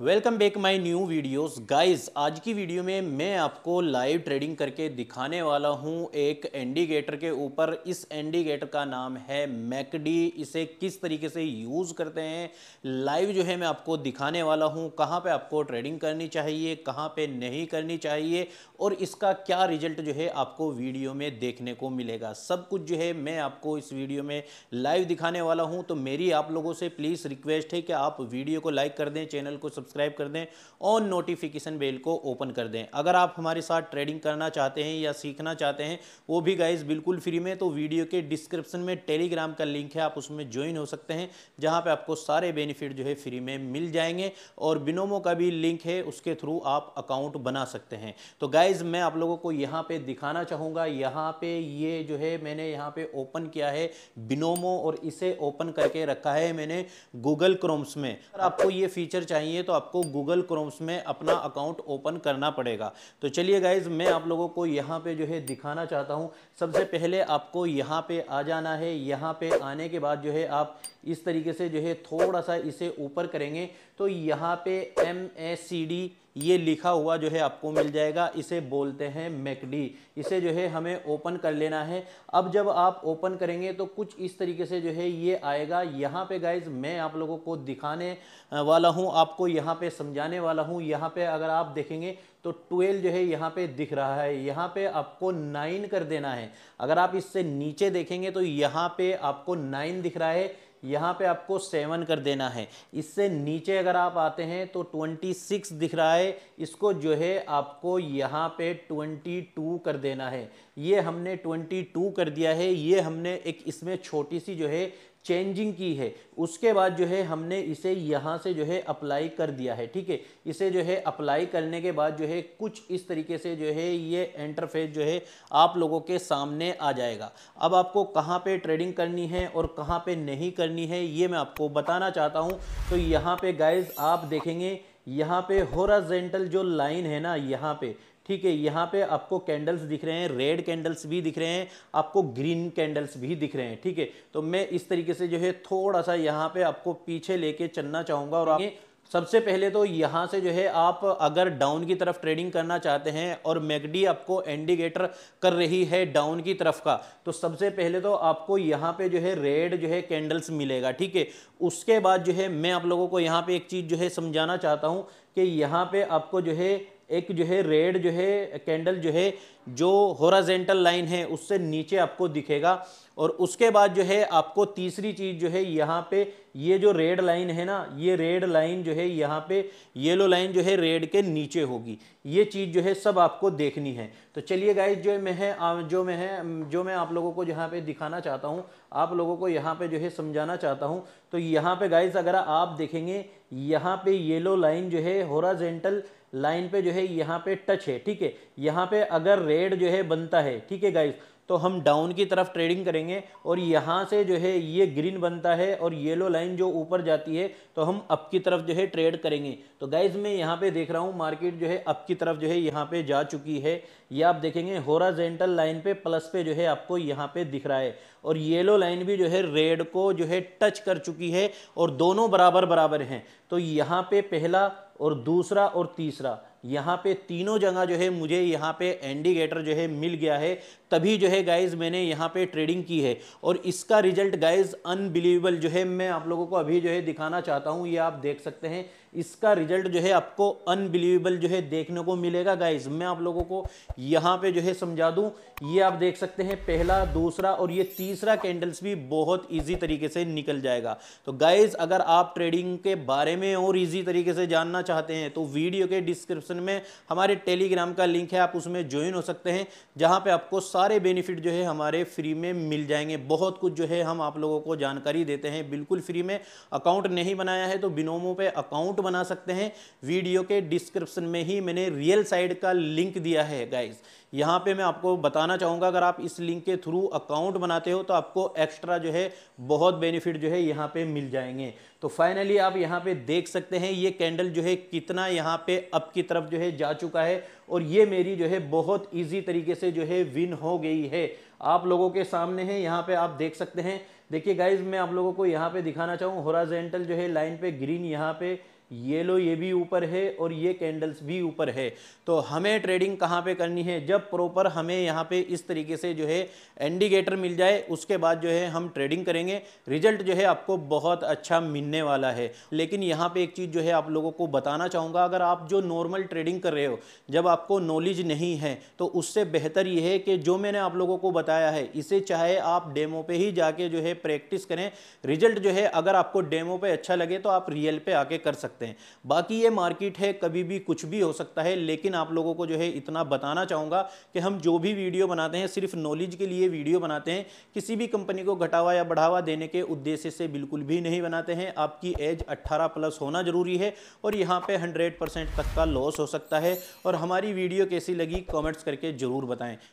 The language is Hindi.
welcome back my new videos guys आज की वीडियो में मैं आपको लाइव ट्रेडिंग करके दिखाने वाला हूं एक इंडिकेटर के ऊपर इस इंडिकेटर का नाम है मैकडी इसे किस तरीके से यूज़ करते हैं लाइव जो है मैं आपको दिखाने वाला हूं कहां पे आपको ट्रेडिंग करनी चाहिए कहां पे नहीं करनी चाहिए और इसका क्या रिजल्ट जो है आपको वीडियो में देखने को मिलेगा सब कुछ जो है मैं आपको इस वीडियो में लाइव दिखाने वाला हूँ तो मेरी आप लोगों से प्लीज़ रिक्वेस्ट है कि आप वीडियो को लाइक कर दें चैनल को सब्सक्राइब कर दें और नोटिफिकेशन बेल को ओपन कर दें अगर आप हमारे साथ ट्रेडिंग करना चाहते हैं या सीखना चाहते हैं वो भी गाइज बिल्कुल फ्री में तो वीडियो के डिस्क्रिप्शन में टेलीग्राम का लिंक है आप उसमें ज्वाइन हो सकते हैं जहाँ पर आपको सारे बेनिफिट जो है फ्री में मिल जाएंगे और बिनोमो का भी लिंक है उसके थ्रू आप अकाउंट बना सकते हैं तो गाइज मैं आप लोगों को यहाँ पर दिखाना चाहूँगा यहाँ पर ये जो है मैंने यहाँ पर ओपन किया है बिनोमो और इसे ओपन करके रखा है मैंने गूगल क्रोम्स में अगर आपको ये फीचर चाहिए तो आपको गूगल क्रोम्स में अपना अकाउंट ओपन करना पड़ेगा तो चलिए गाइज मैं आप लोगों को यहाँ पे जो है दिखाना चाहता हूँ सबसे पहले आपको यहाँ पे आ जाना है यहाँ पे आने के बाद जो है आप इस तरीके से जो है थोड़ा सा इसे ऊपर करेंगे तो यहाँ पे एम एस सी डी ये लिखा हुआ जो है आपको मिल जाएगा इसे बोलते हैं मैकडी इसे जो है हमें ओपन कर लेना है अब जब आप ओपन करेंगे तो कुछ इस तरीके से जो है ये आएगा यहाँ पे गाइज मैं आप लोगों को दिखाने वाला हूँ आपको यहाँ पे समझाने वाला हूँ यहाँ पे अगर आप देखेंगे तो 12 जो है यहाँ पे दिख रहा है यहाँ पे आपको 9 कर देना है अगर आप इससे नीचे देखेंगे तो यहाँ पे आपको 9 दिख रहा है यहाँ पे आपको सेवन कर देना है इससे नीचे अगर आप आते हैं तो ट्वेंटी सिक्स दिख रहा है इसको जो है आपको यहाँ पे ट्वेंटी टू कर देना है ये हमने ट्वेंटी टू कर दिया है ये हमने एक इसमें छोटी सी जो है चेंजिंग की है उसके बाद जो है हमने इसे यहाँ से जो है अप्लाई कर दिया है ठीक है इसे जो है अप्लाई करने के बाद जो है कुछ इस तरीके से जो है ये इंटरफेस जो है आप लोगों के सामने आ जाएगा अब आपको कहाँ पे ट्रेडिंग करनी है और कहाँ पे नहीं करनी है ये मैं आपको बताना चाहता हूँ तो यहाँ पे गाइज आप देखेंगे यहाँ पे होराजेंटल जो लाइन है ना यहाँ पे ठीक है यहाँ पे आपको कैंडल्स दिख रहे हैं रेड कैंडल्स भी दिख रहे हैं आपको ग्रीन कैंडल्स भी दिख रहे हैं ठीक है तो मैं इस तरीके से जो है थोड़ा सा यहाँ पे आपको पीछे लेके चलना चाहूँगा और आप सबसे पहले तो यहाँ से जो है आप अगर डाउन की तरफ ट्रेडिंग करना चाहते हैं और मैगडी आपको इंडिकेटर कर रही है डाउन की तरफ का तो सबसे पहले तो आपको यहाँ पे जो है रेड जो है कैंडल्स मिलेगा ठीक है उसके बाद जो है मैं आप लोगों को यहाँ पे एक चीज़ जो है समझाना चाहता हूँ कि यहाँ पे आपको जो है एक जो है रेड जो है कैंडल जो है जो होराजेंटल लाइन है उससे नीचे आपको दिखेगा और उसके बाद जो है आपको तीसरी चीज़ जो है यहाँ पे ये जो रेड लाइन है ना ये रेड लाइन जो है यहाँ पे येलो लाइन जो है रेड के नीचे होगी ये चीज़ जो है सब आपको देखनी है तो चलिए गाइज जो मैं है जो मैं है जो मैं आप लोगों को यहाँ पे दिखाना चाहता हूँ आप लोगों को यहाँ पे जो है समझाना चाहता हूँ तो यहाँ पे गाइज अगर आप देखेंगे यहाँ पे येलो लाइन जो है होराजेंटल लाइन पे जो है यहाँ पे टच है ठीक है यहाँ पे अगर रेड जो है बनता है ठीक है गाइज तो हम डाउन की तरफ ट्रेडिंग करेंगे और यहाँ से जो है ये ग्रीन बनता है और येलो लाइन जो ऊपर जाती है तो हम अप की तरफ जो है ट्रेड करेंगे तो गाइज मैं यहाँ पे देख रहा हूँ मार्केट जो है अप की तरफ जो है यहाँ पे जा चुकी है ये आप देखेंगे होराजेंटल लाइन पे प्लस पे जो है आपको यहाँ पे दिख रहा है और येलो लाइन भी जो है रेड को जो है टच कर चुकी है और दोनों बराबर बराबर हैं तो यहाँ पे पहला और दूसरा और तीसरा यहाँ पे तीनों जगह जो है मुझे यहाँ पे इंडिकेटर जो है मिल गया है तभी जो है गाइज मैंने यहाँ पे ट्रेडिंग की है और इसका रिजल्ट गाइज अनबिलीवेबल जो है मैं आप लोगों को अभी जो है दिखाना चाहता हूँ ये आप देख सकते हैं इसका रिजल्ट जो है आपको अनबिलीवेबल जो है देखने को मिलेगा गाइज मैं आप लोगों को यहाँ पे जो है समझा दूँ ये आप देख सकते हैं पहला दूसरा और ये तीसरा कैंडल्स भी बहुत ईजी तरीके से निकल जाएगा तो गाइज अगर आप ट्रेडिंग के बारे में और ईजी तरीके से जानना चाहते हैं तो वीडियो के डिस्क्रिप्शन में हमारे टेलीग्राम का लिंक है आप उसमें ज्वाइन हो सकते हैं जहाँ पर आपको सारे बेनिफिट जो है हमारे फ्री में मिल जाएंगे बहुत कुछ जो है हम आप लोगों को जानकारी देते हैं बिल्कुल फ्री में अकाउंट नहीं बनाया है तो बिनोमों पर अकाउंट बना सकते हैं वीडियो के डिस्क्रिप्शन में ही मैंने रियल साइड का लिंक दिया है गाइज यहाँ पे मैं आपको बताना चाहूँगा अगर आप इस लिंक के थ्रू अकाउंट बनाते हो तो आपको एक्स्ट्रा जो है बहुत बेनिफिट जो है यहाँ पे मिल जाएंगे तो फाइनली आप यहाँ पे देख सकते हैं ये कैंडल जो है कितना यहाँ पे अप की तरफ जो है जा चुका है और ये मेरी जो है बहुत इजी तरीके से जो है विन हो गई है आप लोगों के सामने है यहाँ पे आप देख सकते हैं देखिए गाइज मैं आप लोगों को यहाँ पे दिखाना चाहूँ होराजेंटल जो है लाइन पे ग्रीन यहाँ पे ये लो ये भी ऊपर है और ये कैंडल्स भी ऊपर है तो हमें ट्रेडिंग कहाँ पे करनी है जब प्रॉपर हमें यहाँ पे इस तरीके से जो है इंडिकेटर मिल जाए उसके बाद जो है हम ट्रेडिंग करेंगे रिजल्ट जो है आपको बहुत अच्छा मिलने वाला है लेकिन यहाँ पे एक चीज़ जो है आप लोगों को बताना चाहूँगा अगर आप जो नॉर्मल ट्रेडिंग कर रहे हो जब आपको नॉलेज नहीं है तो उससे बेहतर ये है कि जो मैंने आप लोगों को बताया है इसे चाहे आप डेमो पर ही जाके जो है प्रैक्टिस करें रिजल्ट जो है अगर आपको डेमो पर अच्छा लगे तो आप रियल पर आके कर सकते सकते हैं बाकी ये मार्केट है कभी भी कुछ भी हो सकता है लेकिन आप लोगों को जो है इतना बताना चाहूँगा कि हम जो भी वीडियो बनाते हैं सिर्फ नॉलेज के लिए वीडियो बनाते हैं किसी भी कंपनी को घटावा या बढ़ावा देने के उद्देश्य से बिल्कुल भी नहीं बनाते हैं आपकी एज अट्ठारह प्लस होना ज़रूरी है और यहाँ पर हंड्रेड तक का लॉस हो सकता है और हमारी वीडियो कैसी लगी कॉमेंट्स करके ज़रूर बताएँ